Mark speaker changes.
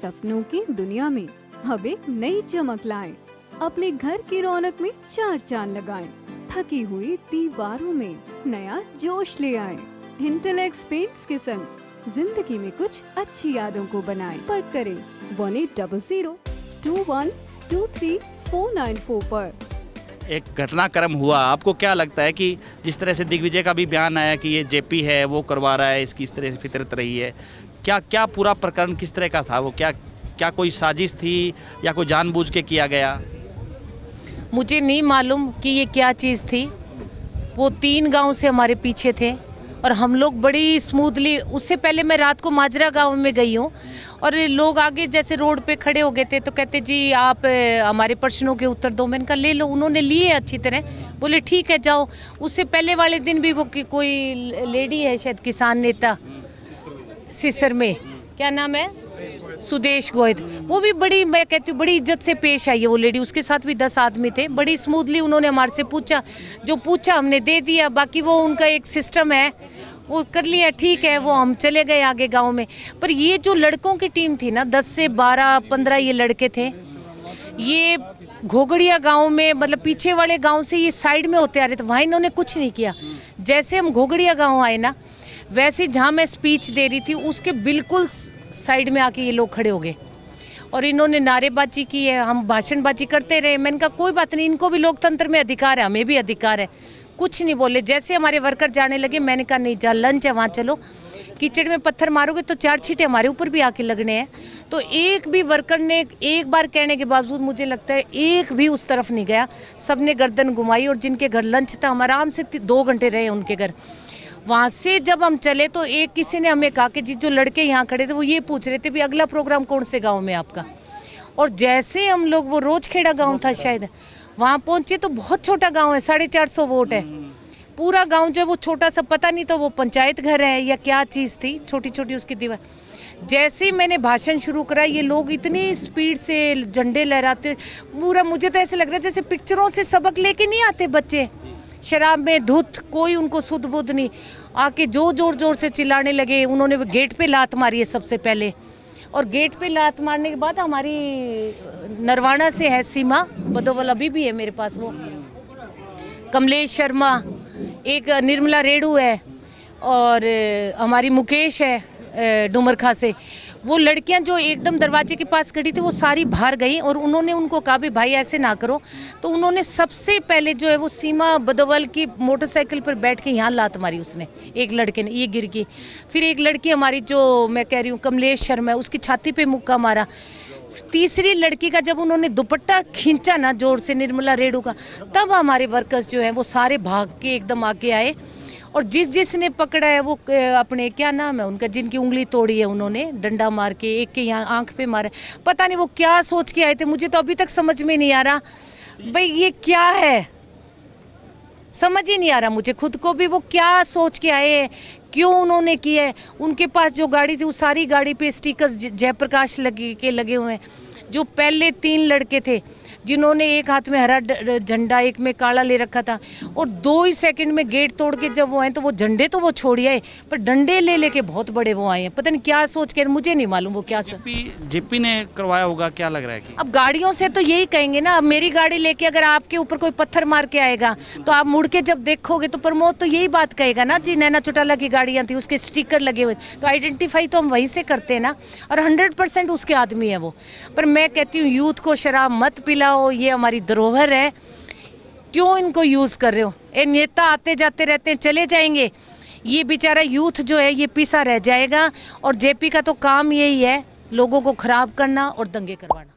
Speaker 1: सपनों की दुनिया में अब एक नई चमक लाएं, अपने घर की रौनक में चार चांद लगाएं, थकी हुई दीवारों में नया जोश ले आएं, इंटेलेक्स पेंट्स के संग जिंदगी में कुछ अच्छी यादों को बनाएं। पर करें one eight double zero two one two three four nine four पर एक घटनाक्रम हुआ आपको क्या लगता है कि जिस तरह से दिग्विजय का भी बयान आया कि ये जेपी है वो करवा रहा है इसकी इस तरह से फितरत रही है क्या क्या पूरा प्रकरण किस तरह का था वो क्या क्या कोई साजिश थी या कोई जानबूझ के किया गया मुझे नहीं मालूम कि ये क्या चीज़ थी वो तीन गांव से हमारे पीछे थे और हम लोग बड़ी स्मूथली उससे पहले मैं रात को माजरा गांव में गई हूँ और लोग आगे जैसे रोड पे खड़े हो गए थे तो कहते जी आप हमारे प्रश्नों के उत्तर दो मैंने कहा ले लो उन्होंने लिए अच्छी तरह बोले ठीक है जाओ उससे पहले वाले दिन भी वो कोई लेडी है शायद किसान नेता सिसर में क्या नाम है सुदेश गोयद वो भी बड़ी मैं कहती हूँ बड़ी इज्जत से पेश आई है वो लेडी उसके साथ भी दस आदमी थे बड़ी स्मूथली उन्होंने हमारे से पूछा जो पूछा हमने दे दिया बाकी वो उनका एक सिस्टम है वो कर लिया ठीक है वो हम चले गए आगे गांव में पर ये जो लड़कों की टीम थी ना दस से बारह पंद्रह ये लड़के थे ये घोगड़िया गांव में मतलब पीछे वाले गांव से ये साइड में होते आ रहे थे वहाँ इन्होंने कुछ नहीं किया जैसे हम घोगड़िया गांव आए ना वैसे जहाँ मैं स्पीच दे रही थी उसके बिल्कुल साइड में आके ये लोग खड़े हो गए और इन्होंने नारेबाजी की है हम भाषणबाजी करते रहे मैंने कहा कोई बात नहीं इनको भी लोकतंत्र में अधिकार है हमें भी अधिकार है कुछ नहीं बोले जैसे हमारे वर्कर जाने लगे मैंने कहा नहीं जा लंच है वहाँ चलो कीचड़ में पत्थर मारोगे तो चार छीटे हमारे ऊपर भी आके लगने हैं तो एक भी वर्कर ने एक बार कहने के बावजूद मुझे लगता है एक भी उस तरफ नहीं गया सब ने गर्दन घुमाई और जिनके घर लंच था हम आराम से दो घंटे रहे उनके घर वहाँ से जब हम चले तो एक किसी ने हमें कहा कि जी जो लड़के यहाँ खड़े थे वो ये पूछ रहे थे भी अगला प्रोग्राम कौन से गाँव में आपका और जैसे हम लोग वो रोज खेड़ा गाँव था शायद वहाँ पहुँचे तो बहुत छोटा गाँव है साढ़े चार सौ वोट है हम्म। पूरा गाँव जो है वो छोटा सा पता नहीं तो वो पंचायत घर है या क्या चीज़ थी छोटी छोटी उसकी दीवार जैसे ही मैंने भाषण शुरू करा ये लोग इतनी स्पीड से झंडे लहराते पूरा मुझे तो ऐसे लग रहा है जैसे पिक्चरों से सबक लेके नहीं आते बच्चे शराब में धुत कोई उनको सुध बुध नहीं आके जोर जोर जोर से चिल्लाने लगे उन्होंने गेट पे लात मारी है सबसे पहले और गेट पे लात मारने के बाद हमारी नरवाना से है सीमा बदोवल अभी भी है मेरे पास वो कमलेश शर्मा एक निर्मला रेडू है और हमारी मुकेश है डूमरखा से वो लड़कियां जो एकदम दरवाजे के पास खड़ी थी वो सारी बाहर गई और उन्होंने उनको कहा भी भाई ऐसे ना करो तो उन्होंने सबसे पहले जो है वो सीमा बदवल की मोटरसाइकिल पर बैठ के यहाँ लात मारी उसने एक लड़के ने ये गिर गई फिर एक लड़की हमारी जो मैं कह रही हूँ कमलेश शर्मा है उसकी छाती पर मुक्का मारा तीसरी लड़की का जब उन्होंने दुपट्टा खींचा ना जोर से निर्मला रेडू का तब हमारे वर्कर्स जो हैं वो सारे भाग के एकदम आगे आए और जिस जिसने पकड़ा है वो अपने क्या नाम है उनका जिनकी उंगली तोड़ी है उन्होंने डंडा मार के एक के यहाँ आंख पे मारा पता नहीं वो क्या सोच के आए थे मुझे तो अभी तक समझ में नहीं आ रहा भाई ये क्या है समझ ही नहीं आ रहा मुझे खुद को भी वो क्या सोच के आए हैं क्यों उन्होंने किया है उनके पास जो गाड़ी थी वो सारी गाड़ी पे स्टिकर्स जयप्रकाश लगे के लगे हुए हैं जो पहले तीन लड़के थे जिन्होंने एक हाथ में हरा झंडा एक में काला ले रखा था और दो ही सेकंड में गेट तोड़ के जब वो आए तो वो झंडे तो वो छोड़िए आए पर डंडे ले लेके बहुत बड़े वो आए हैं पता नहीं क्या सोच के मुझे नहीं मालूम वो क्या जिप्पी जेपी ने करवाया होगा क्या लग रहा है कि? अब गाड़ियों से तो यही कहेंगे ना अब मेरी गाड़ी लेके अगर आपके ऊपर कोई पत्थर मार के आएगा तो आप मुड़ के जब देखोगे तो प्रमोद तो यही बात कहेगा ना जी नैना चौटाला की गाड़ियाँ थी उसके स्टिकर लगे हुए तो आइडेंटिफाई तो हम वहीं से करते हैं ना और हंड्रेड उसके आदमी है वो पर मैं कहती हूँ यूथ को शराब मत पिलाओ हो ये हमारी धरोहर है क्यों इनको यूज़ कर रहे हो ये नेता आते जाते रहते हैं चले जाएंगे ये बेचारा यूथ जो है ये पीसा रह जाएगा और जेपी का तो काम यही है लोगों को ख़राब करना और दंगे करवाना